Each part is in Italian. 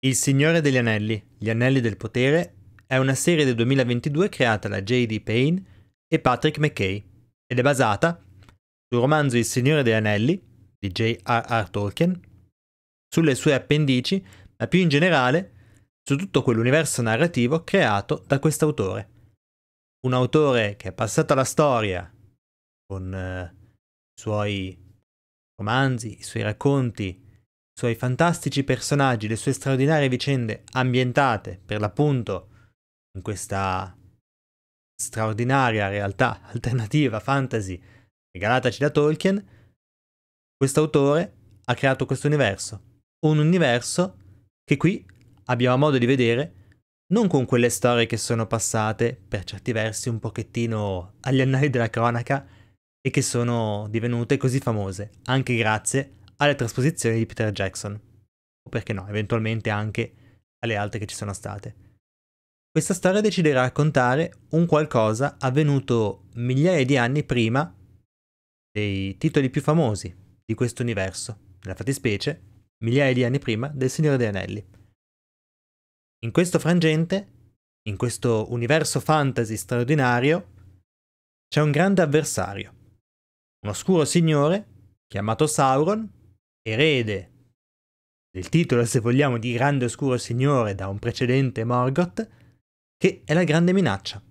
Il Signore degli Anelli, Gli Anelli del Potere, è una serie del 2022 creata da J.D. Payne e Patrick McKay ed è basata sul romanzo Il Signore degli Anelli di J.R.R. Tolkien, sulle sue appendici, ma più in generale su tutto quell'universo narrativo creato da quest'autore. Un autore che è passato alla storia con eh, i suoi romanzi, i suoi racconti, suoi fantastici personaggi, le sue straordinarie vicende ambientate, per l'appunto, in questa straordinaria realtà alternativa fantasy regalataci da Tolkien, questo autore ha creato questo universo. Un universo che qui abbiamo modo di vedere non con quelle storie che sono passate, per certi versi, un pochettino agli annali della cronaca e che sono divenute così famose, anche grazie alle trasposizioni di Peter Jackson, o perché no, eventualmente anche alle altre che ci sono state. Questa storia decide di raccontare un qualcosa avvenuto migliaia di anni prima dei titoli più famosi di questo universo, nella fattispecie migliaia di anni prima del Signore degli Anelli. In questo frangente, in questo universo fantasy straordinario, c'è un grande avversario, un oscuro signore chiamato Sauron, erede del titolo, se vogliamo, di Grande Oscuro Signore da un precedente Morgoth, che è la Grande Minaccia.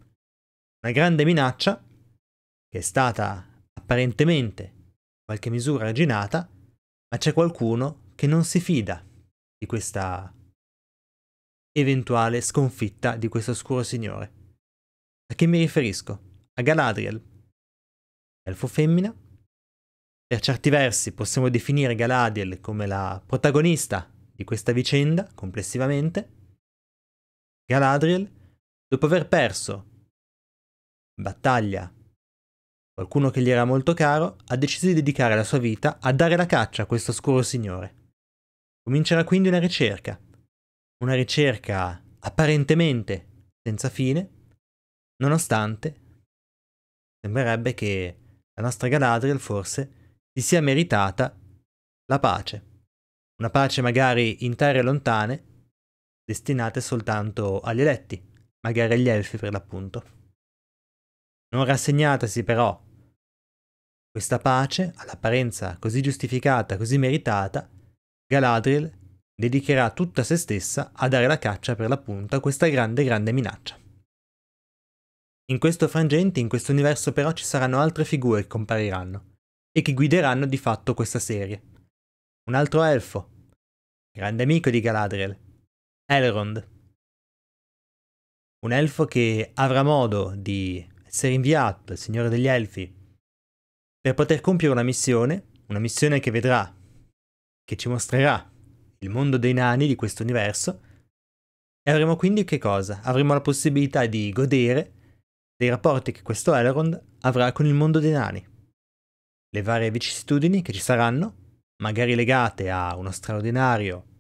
Una grande minaccia che è stata apparentemente in qualche misura arginata, ma c'è qualcuno che non si fida di questa eventuale sconfitta di questo oscuro signore. A che mi riferisco? A Galadriel, elfo femmina, per certi versi possiamo definire Galadriel come la protagonista di questa vicenda complessivamente. Galadriel, dopo aver perso in battaglia qualcuno che gli era molto caro, ha deciso di dedicare la sua vita a dare la caccia a questo oscuro signore. Comincerà quindi una ricerca, una ricerca apparentemente senza fine, nonostante sembrerebbe che la nostra Galadriel forse si sia meritata la pace. Una pace magari in terre lontane, destinate soltanto agli eletti, magari agli elfi per l'appunto. Non rassegnatasi però questa pace, all'apparenza così giustificata, così meritata, Galadriel dedicherà tutta se stessa a dare la caccia per l'appunto a questa grande, grande minaccia. In questo frangente, in questo universo però, ci saranno altre figure che compariranno e che guideranno di fatto questa serie. Un altro elfo, grande amico di Galadriel, Elrond. Un elfo che avrà modo di essere inviato dal Signore degli Elfi per poter compiere una missione, una missione che vedrà, che ci mostrerà il mondo dei nani di questo universo, e avremo quindi che cosa? Avremo la possibilità di godere dei rapporti che questo Elrond avrà con il mondo dei nani le varie vicissitudini che ci saranno, magari legate a uno straordinario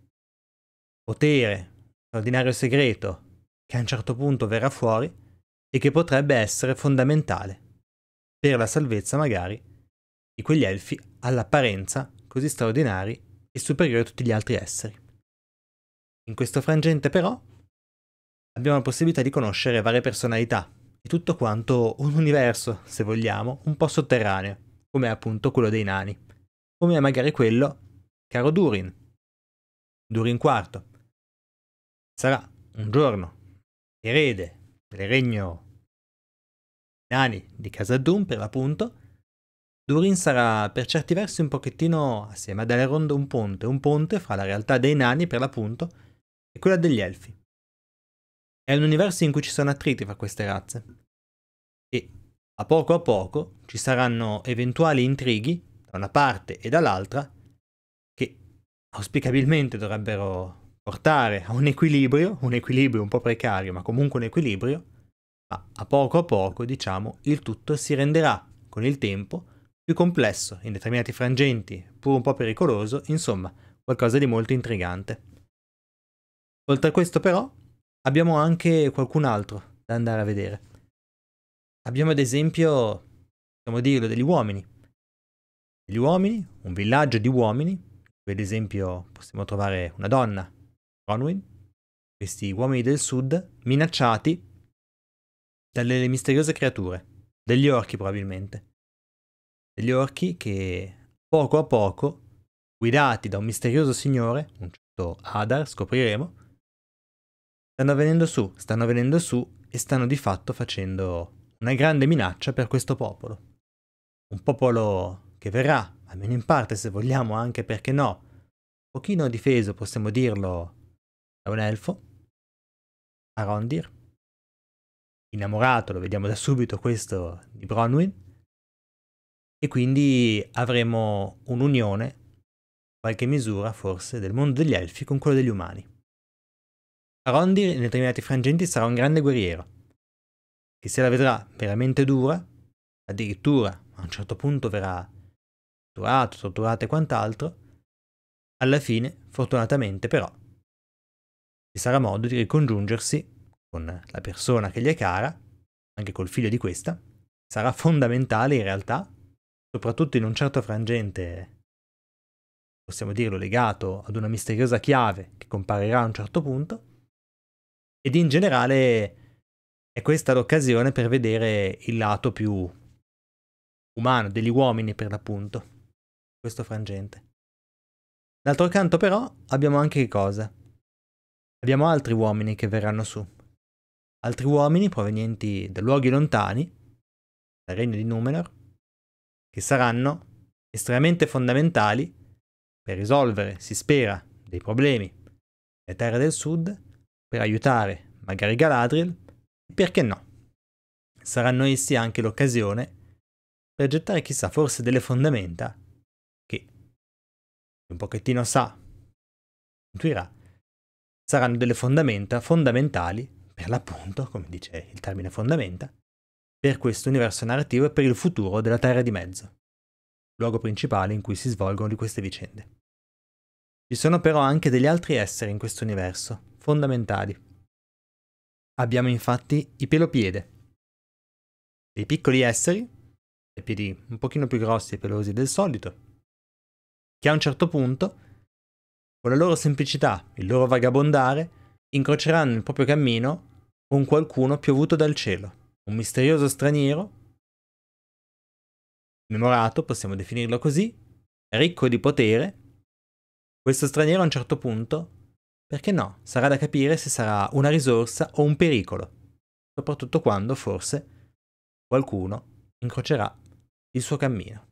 potere, straordinario segreto, che a un certo punto verrà fuori e che potrebbe essere fondamentale per la salvezza magari di quegli elfi all'apparenza così straordinari e superiori a tutti gli altri esseri. In questo frangente però abbiamo la possibilità di conoscere varie personalità e tutto quanto un universo, se vogliamo, un po' sotterraneo come appunto quello dei nani, come magari quello caro Durin, Durin IV. Sarà un giorno erede del regno nani di casa Doom per l'appunto, Durin sarà per certi versi un pochettino assieme ad Elrond un ponte, un ponte fra la realtà dei nani per l'appunto e quella degli elfi. È un universo in cui ci sono attriti fra queste razze, a poco a poco ci saranno eventuali intrighi da una parte e dall'altra che auspicabilmente dovrebbero portare a un equilibrio, un equilibrio un po' precario, ma comunque un equilibrio, ma a poco a poco, diciamo, il tutto si renderà con il tempo più complesso in determinati frangenti, pur un po' pericoloso, insomma, qualcosa di molto intrigante. Oltre a questo però abbiamo anche qualcun altro da andare a vedere. Abbiamo ad esempio, possiamo dirlo, degli uomini. Gli uomini, un villaggio di uomini, dove ad esempio possiamo trovare una donna, Bronwyn, questi uomini del sud, minacciati dalle misteriose creature, degli orchi probabilmente. Degli orchi che poco a poco, guidati da un misterioso signore, un certo Adar, scopriremo, stanno venendo su, stanno venendo su e stanno di fatto facendo una grande minaccia per questo popolo. Un popolo che verrà, almeno in parte se vogliamo, anche perché no, un pochino difeso, possiamo dirlo, da un elfo, Arondir, innamorato, lo vediamo da subito questo, di Bronwyn, e quindi avremo un'unione, qualche misura forse, del mondo degli elfi con quello degli umani. Arondir in determinati frangenti sarà un grande guerriero, che se la vedrà veramente dura, addirittura a un certo punto verrà torturato, torturato e quant'altro, alla fine, fortunatamente però, ci sarà modo di ricongiungersi con la persona che gli è cara, anche col figlio di questa, sarà fondamentale in realtà, soprattutto in un certo frangente, possiamo dirlo, legato ad una misteriosa chiave che comparirà a un certo punto, ed in generale e questa è l'occasione per vedere il lato più umano, degli uomini per l'appunto, questo frangente. D'altro canto però abbiamo anche che cosa? Abbiamo altri uomini che verranno su, altri uomini provenienti da luoghi lontani, dal regno di Numenor, che saranno estremamente fondamentali per risolvere, si spera, dei problemi delle terre del sud, per aiutare magari Galadriel perché no? Saranno essi anche l'occasione per gettare chissà forse delle fondamenta che un pochettino sa, intuirà, saranno delle fondamenta fondamentali per l'appunto, come dice il termine fondamenta, per questo universo narrativo e per il futuro della Terra di Mezzo, luogo principale in cui si svolgono di queste vicende. Ci sono però anche degli altri esseri in questo universo, fondamentali, Abbiamo infatti i pelopiede, dei piccoli esseri, dei piedi un pochino più grossi e pelosi del solito, che a un certo punto, con la loro semplicità, il loro vagabondare, incroceranno il proprio cammino con qualcuno piovuto dal cielo, un misterioso straniero, memorato, possiamo definirlo così, ricco di potere. Questo straniero a un certo punto perché no, sarà da capire se sarà una risorsa o un pericolo, soprattutto quando forse qualcuno incrocerà il suo cammino.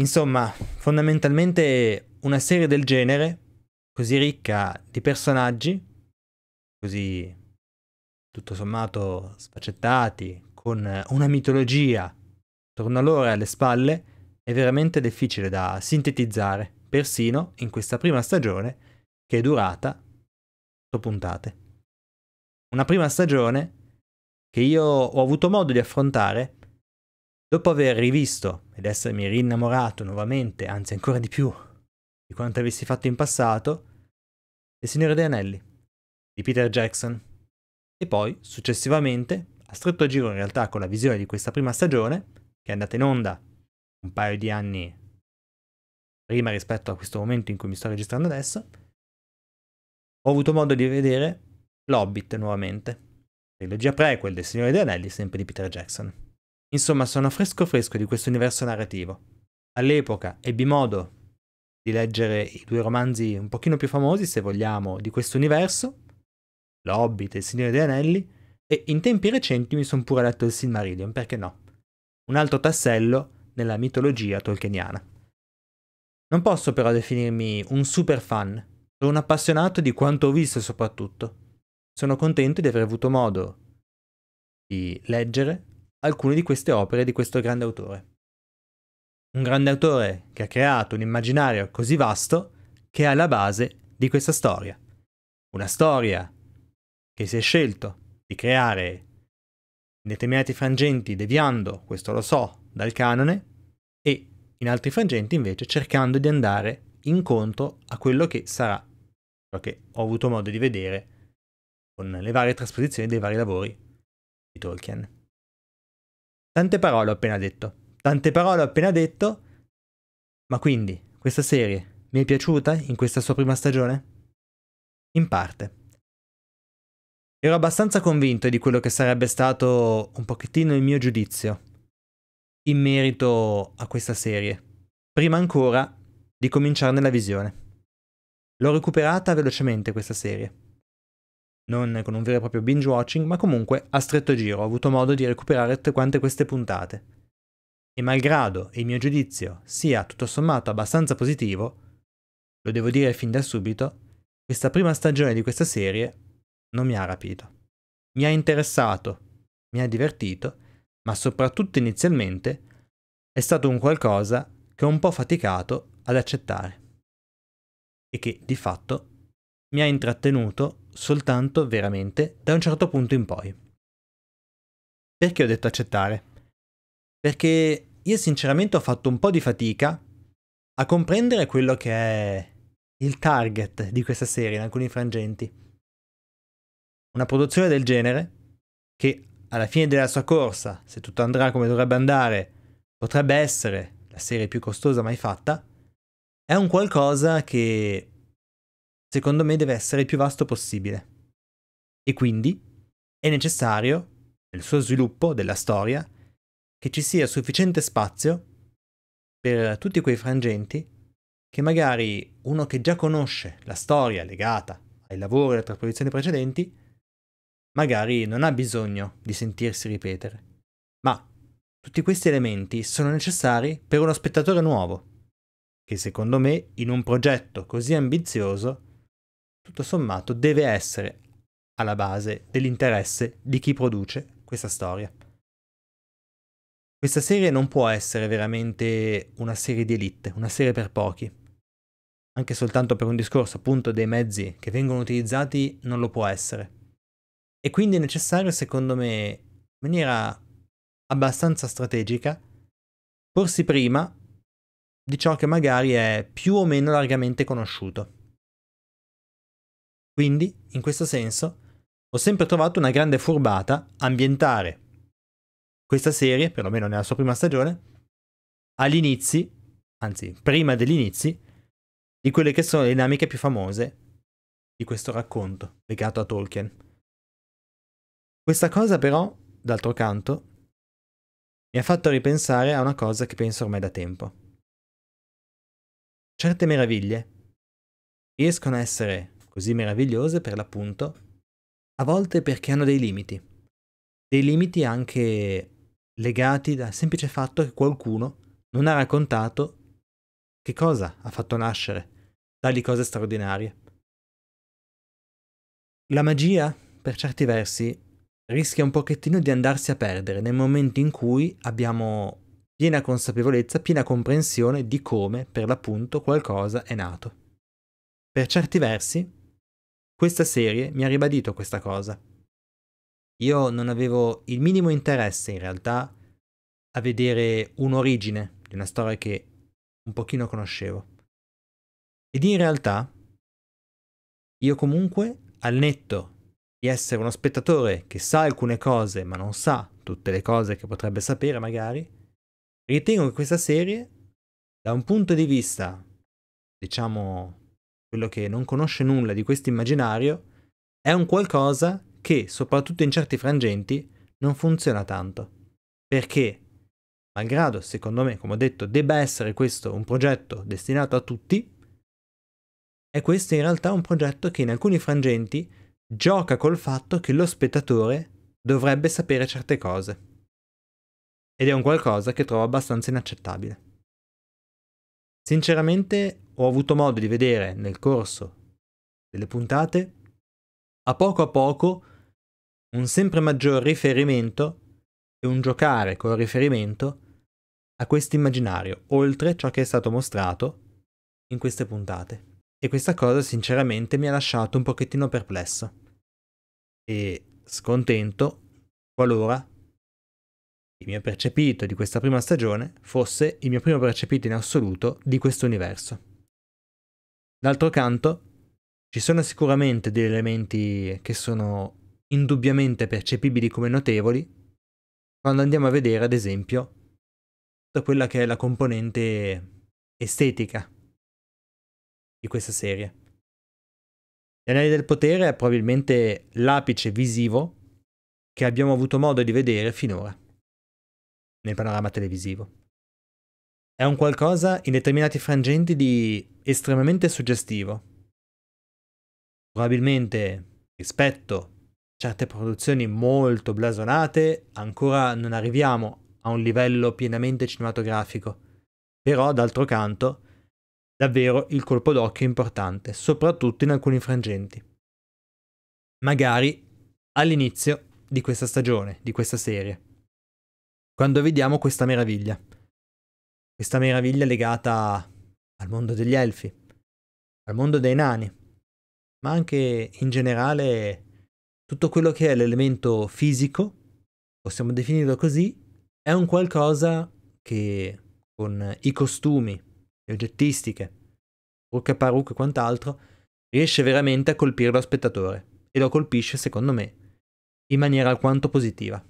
Insomma, fondamentalmente una serie del genere, così ricca di personaggi, così tutto sommato sfaccettati, con una mitologia torno a loro alle spalle, è veramente difficile da sintetizzare persino in questa prima stagione che è durata 8 puntate. Una prima stagione che io ho avuto modo di affrontare dopo aver rivisto ed essermi rinnamorato nuovamente, anzi ancora di più di quanto avessi fatto in passato, Il Signore degli Anelli di Peter Jackson. E poi, successivamente, a stretto giro in realtà con la visione di questa prima stagione, che è andata in onda un paio di anni prima rispetto a questo momento in cui mi sto registrando adesso, ho avuto modo di vedere L'Hobbit nuovamente. Trilogia prequel del Signore degli Anelli, sempre di Peter Jackson. Insomma, sono fresco fresco di questo universo narrativo. All'epoca ebbi modo di leggere i due romanzi un pochino più famosi, se vogliamo, di questo universo, L'Hobbit e Il Signore degli Anelli, e in tempi recenti mi sono pure letto il Silmarillion, perché no? Un altro tassello nella mitologia tolkieniana. Non posso però definirmi un super fan, sono un appassionato di quanto ho visto soprattutto. Sono contento di aver avuto modo di leggere alcune di queste opere di questo grande autore. Un grande autore che ha creato un immaginario così vasto che è alla base di questa storia. Una storia che si è scelto di creare in determinati frangenti, deviando, questo lo so, dal canone, e in altri frangenti invece cercando di andare incontro a quello che sarà, ciò che ho avuto modo di vedere con le varie trasposizioni dei vari lavori di Tolkien. Tante parole ho appena detto, tante parole ho appena detto, ma quindi questa serie mi è piaciuta in questa sua prima stagione? In parte. Ero abbastanza convinto di quello che sarebbe stato un pochettino il mio giudizio in merito a questa serie, prima ancora di cominciarne la visione. L'ho recuperata velocemente questa serie. Non con un vero e proprio binge watching, ma comunque a stretto giro ho avuto modo di recuperare tutte quante queste puntate. E malgrado il mio giudizio sia tutto sommato abbastanza positivo, lo devo dire fin da subito, questa prima stagione di questa serie non mi ha rapito. Mi ha interessato, mi ha divertito ma soprattutto inizialmente, è stato un qualcosa che ho un po' faticato ad accettare e che di fatto mi ha intrattenuto soltanto veramente da un certo punto in poi. Perché ho detto accettare? Perché io sinceramente ho fatto un po' di fatica a comprendere quello che è il target di questa serie in alcuni frangenti. Una produzione del genere che alla fine della sua corsa, se tutto andrà come dovrebbe andare, potrebbe essere la serie più costosa mai fatta, è un qualcosa che secondo me deve essere il più vasto possibile. E quindi è necessario, nel suo sviluppo della storia, che ci sia sufficiente spazio per tutti quei frangenti che magari uno che già conosce la storia legata ai lavori e alle trasposizioni precedenti magari non ha bisogno di sentirsi ripetere. Ma tutti questi elementi sono necessari per uno spettatore nuovo, che secondo me in un progetto così ambizioso, tutto sommato, deve essere alla base dell'interesse di chi produce questa storia. Questa serie non può essere veramente una serie di elite, una serie per pochi. Anche soltanto per un discorso appunto dei mezzi che vengono utilizzati non lo può essere e quindi è necessario, secondo me, in maniera abbastanza strategica, porsi prima di ciò che magari è più o meno largamente conosciuto. Quindi, in questo senso, ho sempre trovato una grande furbata ambientare questa serie, perlomeno nella sua prima stagione, all'inizio, anzi prima degli inizi, di quelle che sono le dinamiche più famose di questo racconto legato a Tolkien. Questa cosa però, d'altro canto, mi ha fatto ripensare a una cosa che penso ormai da tempo. Certe meraviglie riescono a essere così meravigliose per l'appunto, a volte perché hanno dei limiti, dei limiti anche legati dal semplice fatto che qualcuno non ha raccontato che cosa ha fatto nascere tali cose straordinarie. La magia, per certi versi, rischia un pochettino di andarsi a perdere nel momento in cui abbiamo piena consapevolezza, piena comprensione di come, per l'appunto, qualcosa è nato. Per certi versi, questa serie mi ha ribadito questa cosa. Io non avevo il minimo interesse, in realtà, a vedere un'origine di una storia che un pochino conoscevo. Ed in realtà, io comunque, al netto di essere uno spettatore che sa alcune cose ma non sa tutte le cose che potrebbe sapere magari, ritengo che questa serie, da un punto di vista, diciamo, quello che non conosce nulla di questo immaginario, è un qualcosa che, soprattutto in certi frangenti, non funziona tanto. Perché, malgrado, secondo me, come ho detto, debba essere questo un progetto destinato a tutti, è questo in realtà un progetto che in alcuni frangenti gioca col fatto che lo spettatore dovrebbe sapere certe cose. Ed è un qualcosa che trovo abbastanza inaccettabile. Sinceramente ho avuto modo di vedere nel corso delle puntate, a poco a poco, un sempre maggior riferimento e un giocare col riferimento a questo immaginario, oltre ciò che è stato mostrato in queste puntate. E questa cosa sinceramente mi ha lasciato un pochettino perplesso e scontento qualora il mio percepito di questa prima stagione fosse il mio primo percepito in assoluto di questo universo. D'altro canto, ci sono sicuramente degli elementi che sono indubbiamente percepibili come notevoli quando andiamo a vedere, ad esempio, tutta quella che è la componente estetica di questa serie. Gli Anelli del Potere è probabilmente l'apice visivo che abbiamo avuto modo di vedere finora nel panorama televisivo. È un qualcosa in determinati frangenti di estremamente suggestivo. Probabilmente rispetto a certe produzioni molto blasonate, ancora non arriviamo a un livello pienamente cinematografico. Però, d'altro canto, Davvero il colpo d'occhio importante, soprattutto in alcuni frangenti. Magari all'inizio di questa stagione, di questa serie, quando vediamo questa meraviglia. Questa meraviglia legata al mondo degli elfi, al mondo dei nani, ma anche in generale tutto quello che è l'elemento fisico, possiamo definirlo così, è un qualcosa che con i costumi, le oggettistiche, Urca Paruk e quant'altro, riesce veramente a colpire lo spettatore e lo colpisce, secondo me, in maniera alquanto positiva.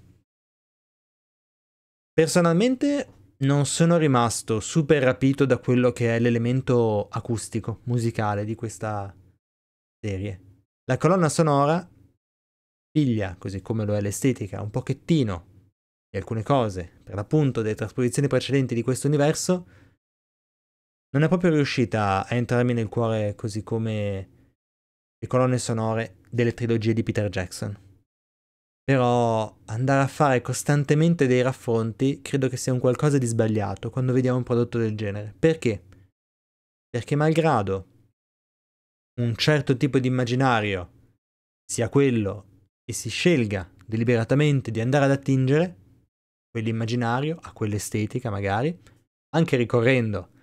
Personalmente non sono rimasto super rapito da quello che è l'elemento acustico, musicale di questa serie. La colonna sonora piglia, così come lo è l'estetica, un pochettino di alcune cose, per l'appunto delle trasposizioni precedenti di questo universo, non è proprio riuscita a entrarmi nel cuore così come le colonne sonore delle trilogie di Peter Jackson. Però andare a fare costantemente dei raffronti credo che sia un qualcosa di sbagliato quando vediamo un prodotto del genere. Perché? Perché malgrado un certo tipo di immaginario sia quello che si scelga deliberatamente di andare ad attingere, quell'immaginario a quell'estetica magari, anche ricorrendo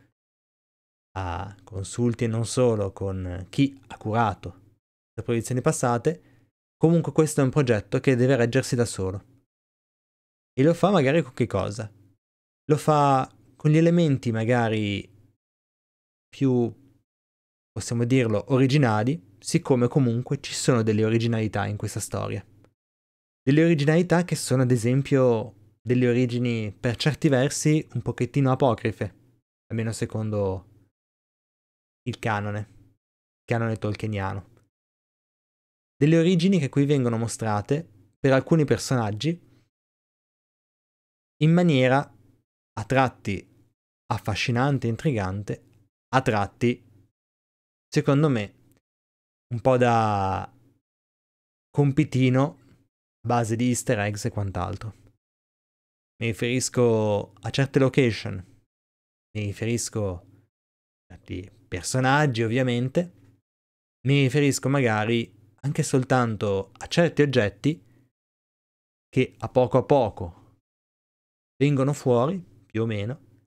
a consulti e non solo con chi ha curato le proiezioni passate, comunque questo è un progetto che deve reggersi da solo. E lo fa magari con che cosa? Lo fa con gli elementi magari più, possiamo dirlo, originali, siccome comunque ci sono delle originalità in questa storia. Delle originalità che sono ad esempio delle origini per certi versi un pochettino apocrife, almeno secondo il canone, il canone tolkieniano. Delle origini che qui vengono mostrate per alcuni personaggi in maniera a tratti affascinante, intrigante, a tratti, secondo me, un po' da compitino base di easter eggs e quant'altro. Mi riferisco a certe location, mi riferisco di personaggi ovviamente, mi riferisco magari anche soltanto a certi oggetti che a poco a poco vengono fuori, più o meno,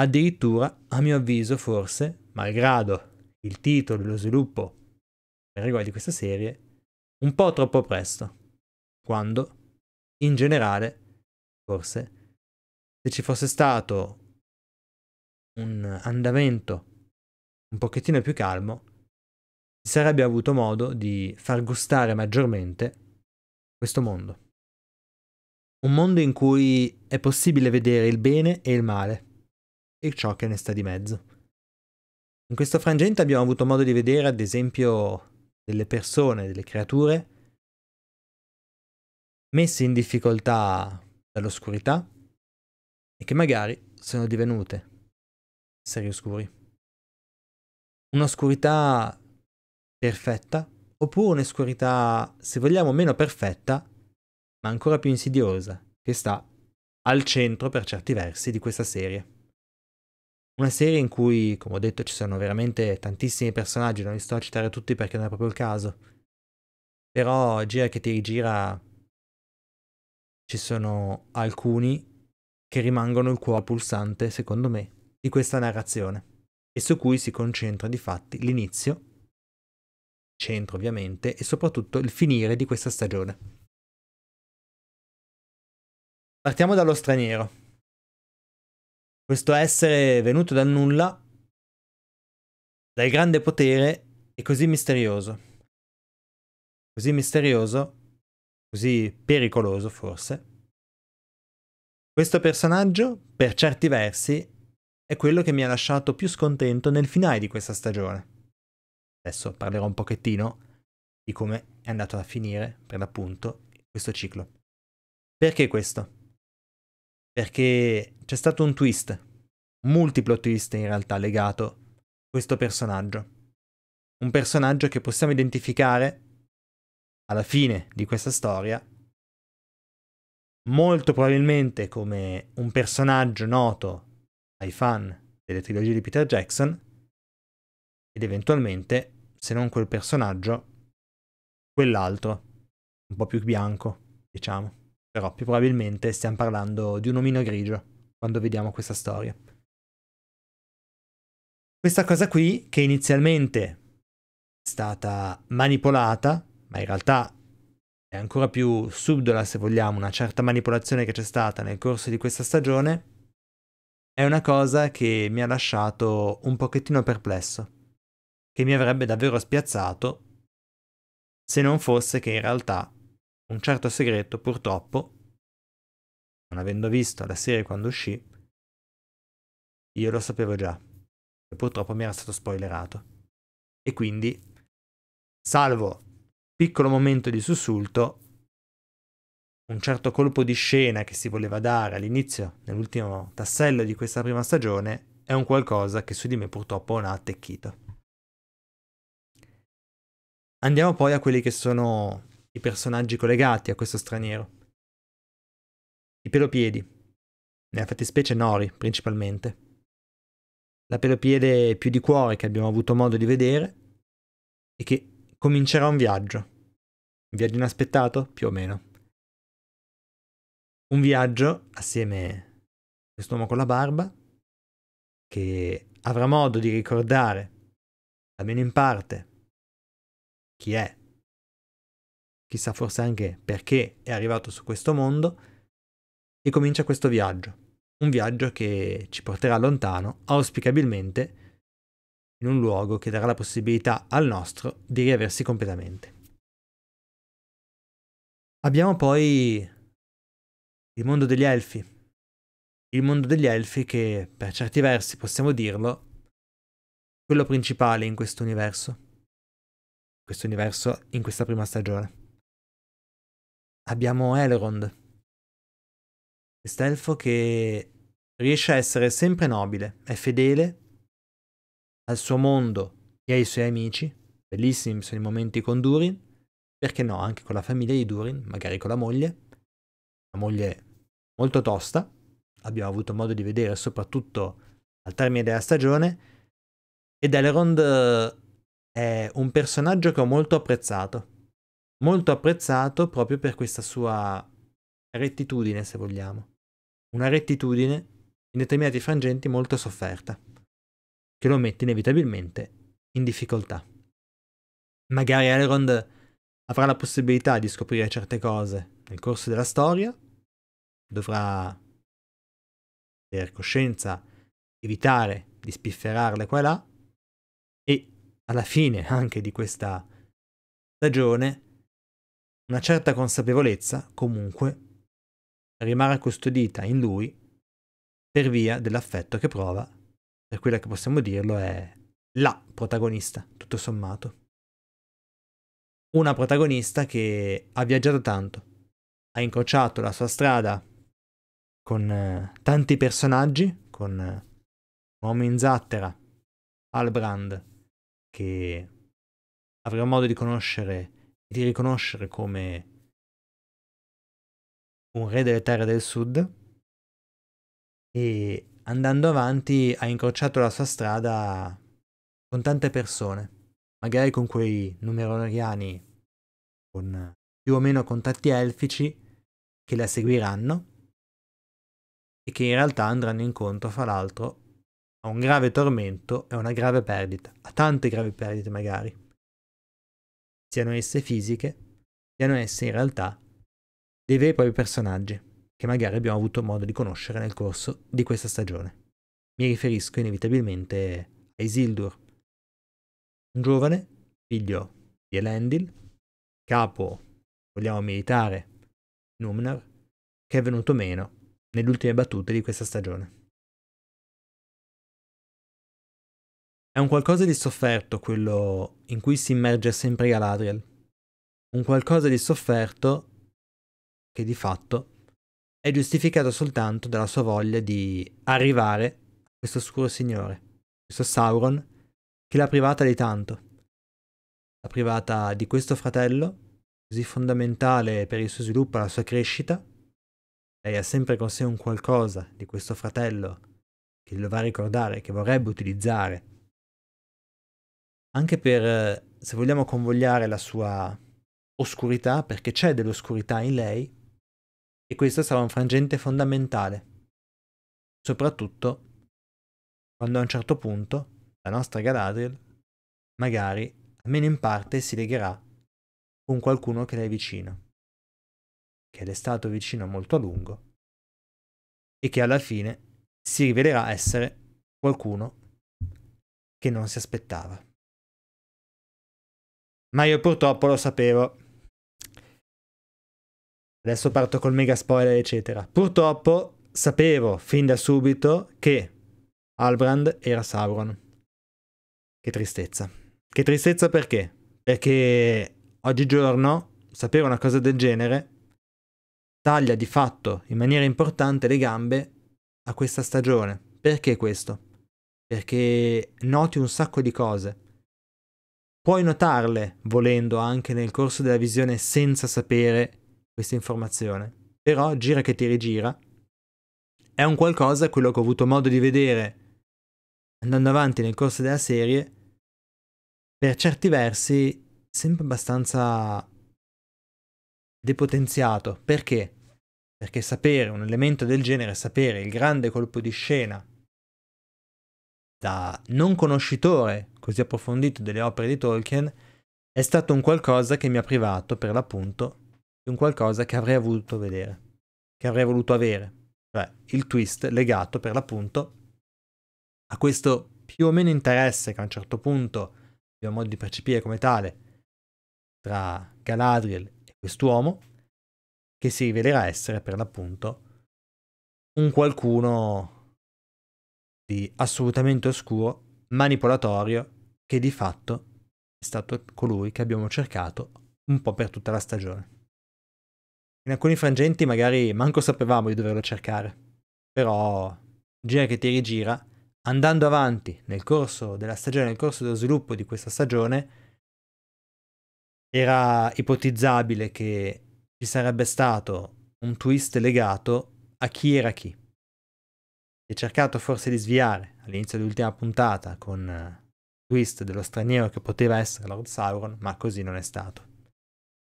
addirittura a mio avviso forse, malgrado il titolo e lo sviluppo per riguardo di questa serie, un po' troppo presto, quando in generale forse se ci fosse stato un andamento un pochettino più calmo, si sarebbe avuto modo di far gustare maggiormente questo mondo. Un mondo in cui è possibile vedere il bene e il male e ciò che ne sta di mezzo. In questo frangente abbiamo avuto modo di vedere, ad esempio, delle persone, delle creature messe in difficoltà dall'oscurità e che magari sono divenute seri oscuri un'oscurità perfetta, oppure un'oscurità, se vogliamo, meno perfetta, ma ancora più insidiosa, che sta al centro, per certi versi, di questa serie. Una serie in cui, come ho detto, ci sono veramente tantissimi personaggi, non li sto a citare tutti perché non è proprio il caso. Però gira che ti rigira ci sono alcuni che rimangono il cuore pulsante, secondo me, di questa narrazione e su cui si concentra di fatti l'inizio, centro ovviamente, e soprattutto il finire di questa stagione. Partiamo dallo straniero. Questo essere venuto dal nulla, dal grande potere e così misterioso. Così misterioso, così pericoloso forse. Questo personaggio, per certi versi, è quello che mi ha lasciato più scontento nel finale di questa stagione. Adesso parlerò un pochettino di come è andato a finire, per l'appunto, questo ciclo. Perché questo? Perché c'è stato un twist, multiplo twist in realtà legato a questo personaggio. Un personaggio che possiamo identificare alla fine di questa storia molto probabilmente come un personaggio noto ai fan delle trilogie di Peter Jackson ed eventualmente, se non quel personaggio, quell'altro, un po' più bianco, diciamo. Però più probabilmente stiamo parlando di un omino grigio quando vediamo questa storia. Questa cosa qui, che inizialmente è stata manipolata, ma in realtà è ancora più subdola, se vogliamo, una certa manipolazione che c'è stata nel corso di questa stagione, è una cosa che mi ha lasciato un pochettino perplesso, che mi avrebbe davvero spiazzato se non fosse che in realtà un certo segreto purtroppo, non avendo visto la serie quando uscì, io lo sapevo già, e purtroppo mi era stato spoilerato. E quindi, salvo piccolo momento di sussulto, un certo colpo di scena che si voleva dare all'inizio, nell'ultimo tassello di questa prima stagione, è un qualcosa che su di me purtroppo non ha attecchito. Andiamo poi a quelli che sono i personaggi collegati a questo straniero. I pelopiedi, nella fattispecie Nori principalmente. La pelopiede più di cuore che abbiamo avuto modo di vedere e che comincerà un viaggio. Un viaggio inaspettato, più o meno un viaggio assieme a quest'uomo con la barba che avrà modo di ricordare, almeno in parte, chi è, chissà forse anche perché è arrivato su questo mondo, e comincia questo viaggio. Un viaggio che ci porterà lontano, auspicabilmente, in un luogo che darà la possibilità al nostro di riaversi completamente. Abbiamo poi il mondo degli elfi. Il mondo degli elfi che, per certi versi, possiamo dirlo, è quello principale in questo universo. In questo universo, in questa prima stagione. Abbiamo Elrond, quest'elfo che riesce a essere sempre nobile, è fedele al suo mondo e ai suoi amici. Bellissimi sono i momenti con Durin, perché no, anche con la famiglia di Durin, magari con la moglie una moglie molto tosta, abbiamo avuto modo di vedere soprattutto al termine della stagione, ed Elrond eh, è un personaggio che ho molto apprezzato, molto apprezzato proprio per questa sua rettitudine, se vogliamo, una rettitudine in determinati frangenti molto sofferta, che lo mette inevitabilmente in difficoltà. Magari Elrond avrà la possibilità di scoprire certe cose nel corso della storia, dovrà per coscienza evitare di spifferarle qua e là e alla fine anche di questa stagione una certa consapevolezza comunque rimarrà custodita in lui per via dell'affetto che prova per quella che possiamo dirlo è la protagonista tutto sommato una protagonista che ha viaggiato tanto ha incrociato la sua strada con eh, tanti personaggi, con eh, Uomo in Zattera, Albrand, che avremo modo di conoscere e di riconoscere come un re delle terre del sud e andando avanti ha incrociato la sua strada con tante persone, magari con quei numeroriani con eh, più o meno contatti elfici che la seguiranno e che in realtà andranno incontro, fra l'altro, a un grave tormento e a una grave perdita, a tante gravi perdite magari, siano esse fisiche, siano esse in realtà dei veri e propri personaggi che magari abbiamo avuto modo di conoscere nel corso di questa stagione. Mi riferisco inevitabilmente a Isildur, un giovane figlio di Elendil, capo, vogliamo militare, Numnar, che è venuto meno nelle ultime battute di questa stagione. È un qualcosa di sofferto quello in cui si immerge sempre Galadriel. Un qualcosa di sofferto che di fatto è giustificato soltanto dalla sua voglia di arrivare a questo oscuro signore, questo Sauron, che l'ha privata di tanto. L'ha privata di questo fratello, così fondamentale per il suo sviluppo e la sua crescita, lei ha sempre con sé un qualcosa di questo fratello che lo va a ricordare, che vorrebbe utilizzare. Anche per, eh, se vogliamo convogliare la sua oscurità, perché c'è dell'oscurità in lei, e questo sarà un frangente fondamentale, soprattutto quando a un certo punto la nostra Galadriel, magari, almeno in parte, si legherà con qualcuno che le è vicino che le è stato vicino molto a lungo e che alla fine si rivelerà essere qualcuno che non si aspettava. Ma io purtroppo lo sapevo. Adesso parto col mega spoiler, eccetera. Purtroppo sapevo fin da subito che Albrand era Sauron. Che tristezza. Che tristezza perché? Perché oggigiorno sapere una cosa del genere taglia di fatto in maniera importante le gambe a questa stagione. Perché questo? Perché noti un sacco di cose. Puoi notarle, volendo, anche nel corso della visione senza sapere questa informazione. Però, gira che ti rigira, è un qualcosa, quello che ho avuto modo di vedere andando avanti nel corso della serie, per certi versi sempre abbastanza depotenziato. Perché? Perché sapere un elemento del genere, sapere il grande colpo di scena da non conoscitore così approfondito delle opere di Tolkien, è stato un qualcosa che mi ha privato, per l'appunto, di un qualcosa che avrei voluto vedere, che avrei voluto avere, cioè il twist legato, per l'appunto, a questo più o meno interesse che a un certo punto abbiamo modo di percepire come tale tra Galadriel quest'uomo, che si rivelerà essere per l'appunto un qualcuno di assolutamente oscuro, manipolatorio, che di fatto è stato colui che abbiamo cercato un po' per tutta la stagione. In alcuni frangenti magari manco sapevamo di doverlo cercare, però gira che ti rigira, andando avanti nel corso della stagione, nel corso dello sviluppo di questa stagione, era ipotizzabile che ci sarebbe stato un twist legato a chi era chi. Si è cercato forse di sviare all'inizio dell'ultima puntata con il eh, twist dello straniero che poteva essere Lord Sauron, ma così non è stato.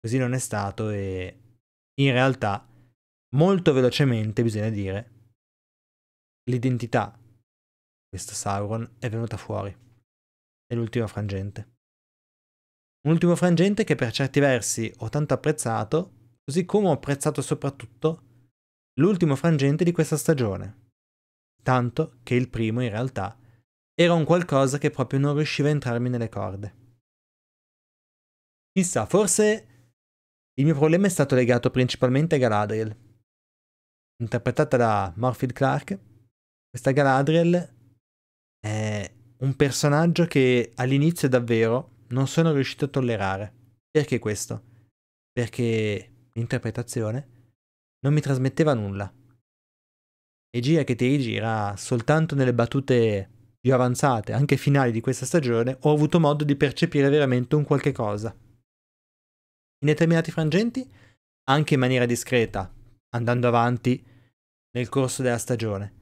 Così non è stato e in realtà molto velocemente bisogna dire l'identità di questo Sauron è venuta fuori nell'ultimo frangente. Un ultimo frangente che per certi versi ho tanto apprezzato, così come ho apprezzato soprattutto l'ultimo frangente di questa stagione. Tanto che il primo in realtà era un qualcosa che proprio non riusciva a entrarmi nelle corde. Chissà, forse il mio problema è stato legato principalmente a Galadriel. Interpretata da Morfield Clark, questa Galadriel è un personaggio che all'inizio davvero non sono riuscito a tollerare. Perché questo? Perché l'interpretazione non mi trasmetteva nulla. E gira che ti rigira, soltanto nelle battute più avanzate, anche finali di questa stagione, ho avuto modo di percepire veramente un qualche cosa. In determinati frangenti, anche in maniera discreta, andando avanti nel corso della stagione.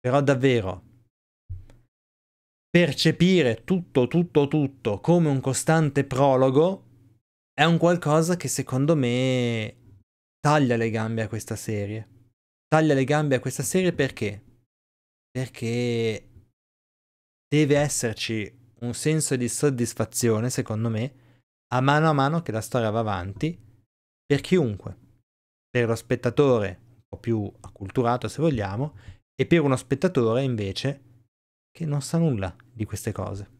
Però davvero, percepire tutto, tutto, tutto come un costante prologo è un qualcosa che secondo me taglia le gambe a questa serie. Taglia le gambe a questa serie perché? Perché deve esserci un senso di soddisfazione, secondo me, a mano a mano che la storia va avanti, per chiunque, per lo spettatore un po' più acculturato se vogliamo, e per uno spettatore invece che non sa nulla di queste cose.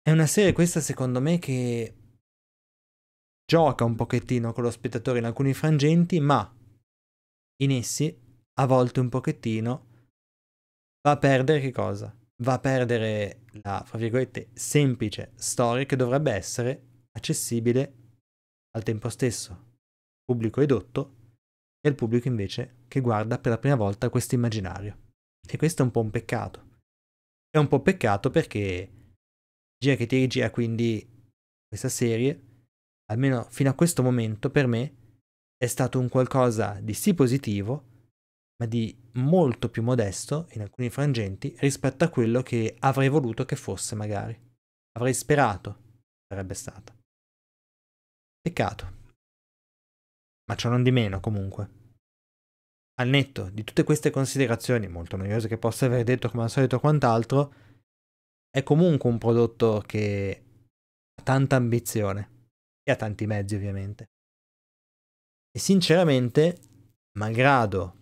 È una serie questa secondo me che gioca un pochettino con lo spettatore in alcuni frangenti, ma in essi a volte un pochettino va a perdere che cosa? Va a perdere la, fra virgolette, semplice storia che dovrebbe essere accessibile al tempo stesso, pubblico edotto e al pubblico invece che guarda per la prima volta questo immaginario. E questo è un po' un peccato. È un po' un peccato perché gira che ti rigira quindi questa serie, almeno fino a questo momento per me, è stato un qualcosa di sì positivo, ma di molto più modesto in alcuni frangenti rispetto a quello che avrei voluto che fosse magari. Avrei sperato sarebbe stata. Peccato. Ma ciò non di meno comunque al netto di tutte queste considerazioni, molto noiose che possa aver detto come al solito quant'altro, è comunque un prodotto che ha tanta ambizione e ha tanti mezzi ovviamente. E sinceramente, malgrado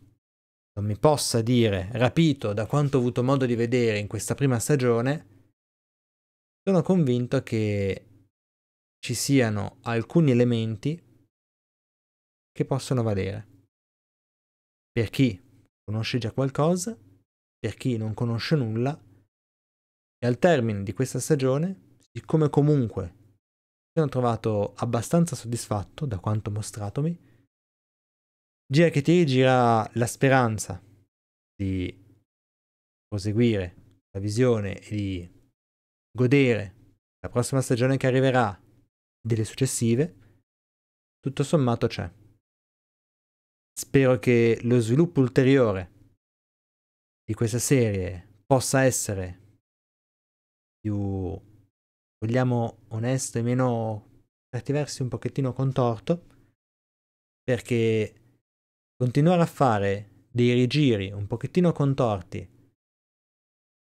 non mi possa dire rapito da quanto ho avuto modo di vedere in questa prima stagione, sono convinto che ci siano alcuni elementi che possono valere per chi conosce già qualcosa, per chi non conosce nulla. E al termine di questa stagione, siccome comunque mi sono trovato abbastanza soddisfatto da quanto mostratomi, gira che ti gira la speranza di proseguire la visione e di godere la prossima stagione che arriverà delle successive, tutto sommato c'è. Spero che lo sviluppo ulteriore di questa serie possa essere più, vogliamo, onesto e meno, per certi versi, un pochettino contorto, perché continuare a fare dei rigiri un pochettino contorti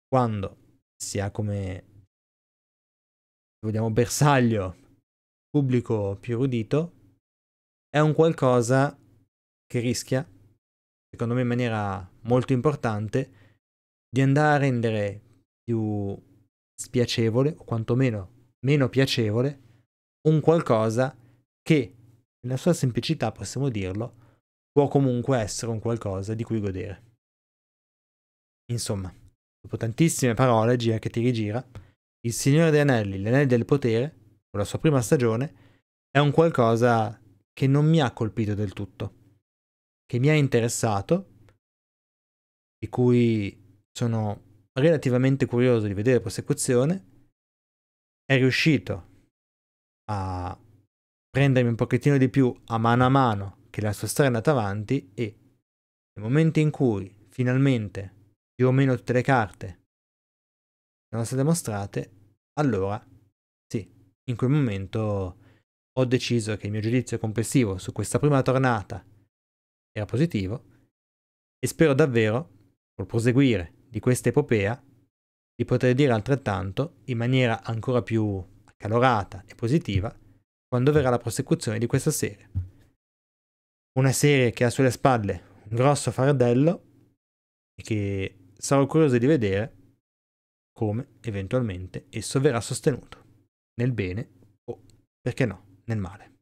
quando si ha come vogliamo bersaglio pubblico più erudito è un qualcosa che rischia, secondo me in maniera molto importante, di andare a rendere più spiacevole, o quantomeno meno piacevole, un qualcosa che, nella sua semplicità, possiamo dirlo, può comunque essere un qualcosa di cui godere. Insomma, dopo tantissime parole, gira che ti rigira, il Signore degli Anelli, gli del Potere, con la sua prima stagione, è un qualcosa che non mi ha colpito del tutto che mi ha interessato, di cui sono relativamente curioso di vedere prosecuzione, è riuscito a prendermi un pochettino di più a mano a mano che la sua storia è andata avanti e nel momento in cui finalmente più o meno tutte le carte sono state mostrate, allora sì, in quel momento ho deciso che il mio giudizio complessivo su questa prima tornata era positivo e spero davvero, col proseguire di questa epopea, di poter dire altrettanto in maniera ancora più accalorata e positiva quando verrà la prosecuzione di questa serie. Una serie che ha sulle spalle un grosso fardello e che sarò curioso di vedere come eventualmente esso verrà sostenuto, nel bene o, perché no, nel male.